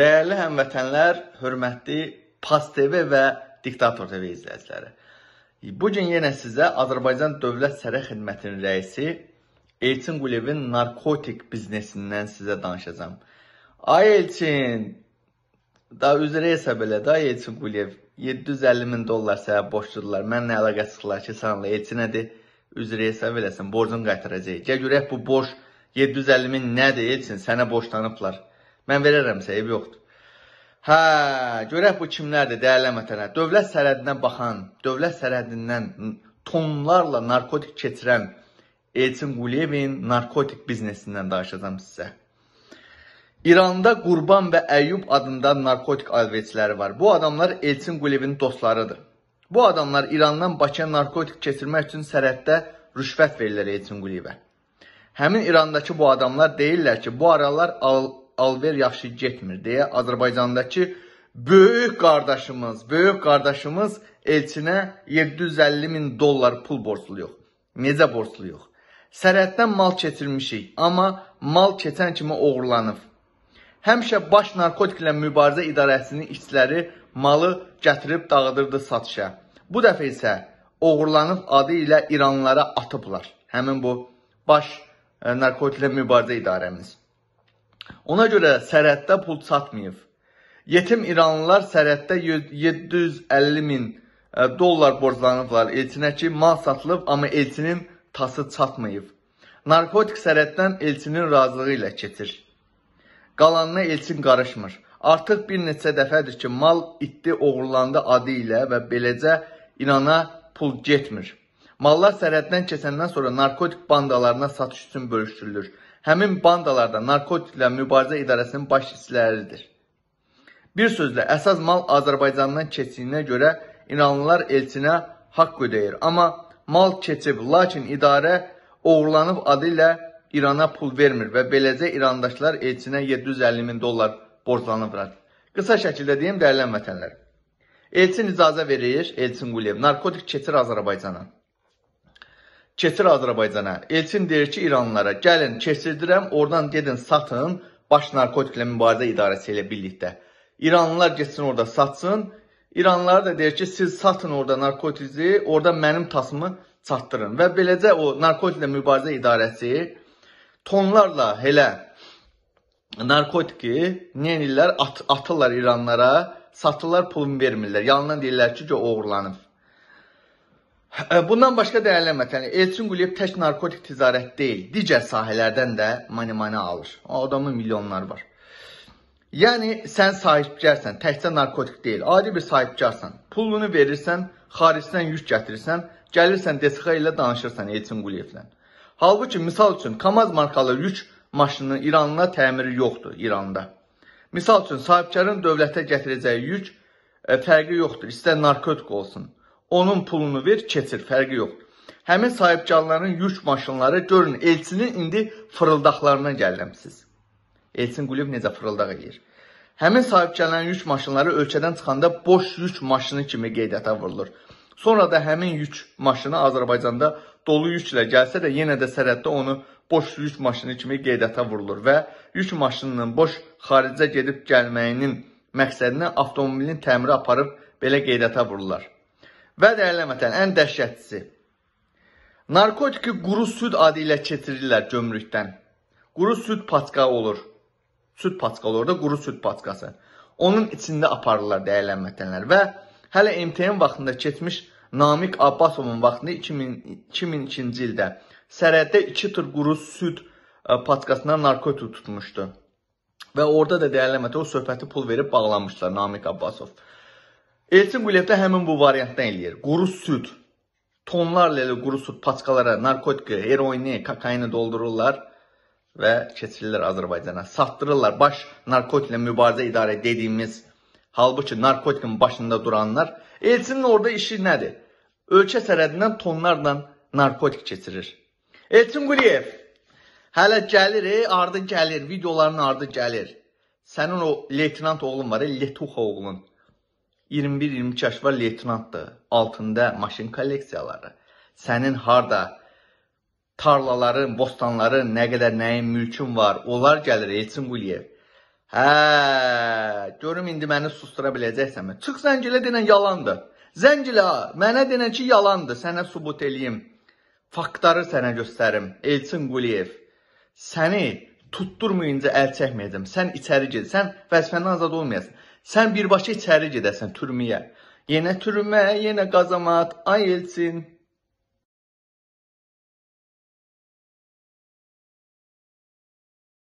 Dəyərli həmvətənlər, hörmətli PAS TV və Diktator TV izləyiciləri. Bu gün yenə sizə Azərbaycan Dövlət Sərhəd Xidmətinin rəisi Elçin Quliyevin narkotik biznesindən sizə danışacağam. Ay Elçin, da üzrə hesab elə də Elçin Quliyev 750 min dollar sənə borcludular. Mənimlə əlaqə çıxdılar ki, sənlə Elçinədir, üzrə hesab eləsin, borcunu qaytaracaq. Gəl görək bu borc 750 min nədir Elçin, sənə borclanıblar. Mən verərəm, səyib yoxdur. Hə, görək bu kimlərdir dəyərləmə tərəf. Dövlət sərhədindən baxan, dövlət sərhədindən tonlarla narkotik keçirən Elçin Quliyevin narkotik biznesindən danışacağam sizə. İranda Qurban və Əyyub adında narkotik alverçiləri var. Bu adamlar Elçin Quliyevin dostlarıdır. Bu adamlar İrandan Bakıya narkotik keçirmək üçün sərhəddə rüşvət verirlər Elçin Quliyevə. Həmin İrandakı bu adamlar deyirlər ki, bu aralar alver yaxşı getmir deyə Azərbaycandakı böyük qardaşımız, böyük qardaşımız elçinə 750 min dollar pul borcluyuq. Necə borcluyuq? Sərhəddən mal keçirmişik, amma mal keçən kimi oğurlanıb. Həmişə baş narkotiklə mübarizə idarəsinin işçiləri malı gətirib dağıdırdı satışa. Bu dəfə isə oğurlanıb adı ilə İranlara atıblar. Həmin bu baş e, narkotiklə mübarizə idarəmiz. Ona görə sərhəddə pul çatmayıb. Yetim İranlılar sərhəddə 750 min e, dollar borclanıblar elçinə ki, mal satılıb, amma elçinin tası çatmayıb. Narkotik sərhəddən elçinin razılığı ilə keçir. Qalanına elçin qarışmır. Artıq bir neçə dəfədir ki, mal itdi oğurlandı adı ilə və beləcə İrana pul getmir. Mallar sərhəddən keçəndən sonra narkotik bandalarına satış üçün bölüşdürülür həmin bandalarda narkotiklə mübarizə idarəsinin başçılarıdır. Bir sözlə, əsas mal Azərbaycandan keçdiyinə görə İranlılar elçinə haqq ödəyir. Amma mal keçib, lakin idarə oğurlanıb adı ilə İrana pul vermir və beləcə İrandaşlar elçinə 750 min dollar borclanıblar. Qısa şəkildə deyim, dəyərlən vətənlər. Elçin icazə verir, Elçin Quliyev, narkotik keçir Azərbaycana keçir Azərbaycana. Elçin deyir ki, İranlılara gəlin, keçirdirəm, oradan gedin satın, baş narkotiklə mübarizə idarəsi ilə birlikdə. İranlılar getsin orada satsın. İranlılar da deyir ki, siz satın orada narkotizi, orada mənim tasımı çatdırın. Və beləcə o narkotiklə mübarizə idarəsi tonlarla elə narkotiki nenillər at atırlar İranlara, satırlar, pulunu vermirlər. Yanından deyirlər ki, o oğurlanıb. Hə, bundan başqa dəyərli vətəni, Elçin Quliyev tək narkotik ticarət deyil, digər sahələrdən də mani-mani alır. O adamın milyonları var. Yəni, sən sahibkarsən, təkcə narkotik deyil, adi bir sahibkarsan. Pulunu verirsən, xaricdən yük gətirirsən, gəlirsən DSX ilə danışırsan Elçin Quliyevlə. Halbuki, misal üçün, Kamaz markalı yük maşının İranına təmiri yoxdur İranda. Misal üçün, sahibkarın dövlətə gətirəcəyi yük e, fərqi yoxdur, istər narkotik olsun onun pulunu ver, keçir, fərqi yox. Həmin sahibkarların yük maşınları görün elçinin indi fırıldaqlarına gəlirəmsiz. Elçin Quliyev necə fırıldaq eləyir? Həmin sahibkarların yük maşınları ölkədən çıxanda boş yük maşını kimi qeydiyyata vurulur. Sonra da həmin yük maşını Azərbaycanda dolu yüklə gəlsə də yenə də sərhəddə onu boş yük maşını kimi qeydiyyata vurulur və yük maşınının boş xaricə gedib gəlməyinin məqsədini avtomobilin təmiri aparıb belə qeydiyyata vururlar. Və dəyərli vətən, ən dəhşətisi. Narkotiki quru süd adı ilə keçirirlər gömrükdən. Quru süd paçka olur. Süd paçka olur da quru süd paçkası. Onun içində aparırlar dəyərli vətənlər və hələ imtahan vaxtında keçmiş Namiq Abbasovun vaxtında 2000, 2002-ci ildə sərhəddə 2 tır quru süd e, paçkasına narkotik tutmuşdu. Və orada da dəyərləmədə o söhbəti pul verib bağlamışlar Namiq Abbasov. Elçin Qulyevdə həmin bu variantdan eləyir. Quru süd, tonlarla elə quru süd paçkalara narkotika, heroini, kokaini doldururlar və keçirirlər Azərbaycana. Satdırırlar baş narkotiklə mübarizə idarə dediyimiz, halbuki narkotikin başında duranlar. Elçinin orada işi nədir? Ölkə sərhədindən tonlarla narkotik keçirir. Elçin Quliyev hələ gəlir, e, ardı gəlir, videoların ardı gəlir. Sənin o leytinant oğlun var, e, Letuxa oğlun. 21-23 yaşlı leytenantdır. Altında maşın kolleksiyaları. Sənin harda tarlaların, bostanların, nə qədər nəyin mülkün var, onlar gəlir Elçin Quliyev. Hə, görüm indi məni sustura biləcəksənmi? Çıx zəngilə denən yalandır. Zəngilə, mənə denən ki, yalandır. Sənə sübut eləyim. Faktları sənə göstərim. Elçin Quliyev. Səni tutturmayınca əl çəkməyəcəm. Sən içəri gir. Sən vəzifəndən azad olmayasan. Sən birbaşa içəri gedəsən türməyə. Yenə türmə, yenə qazamat, ay elçin.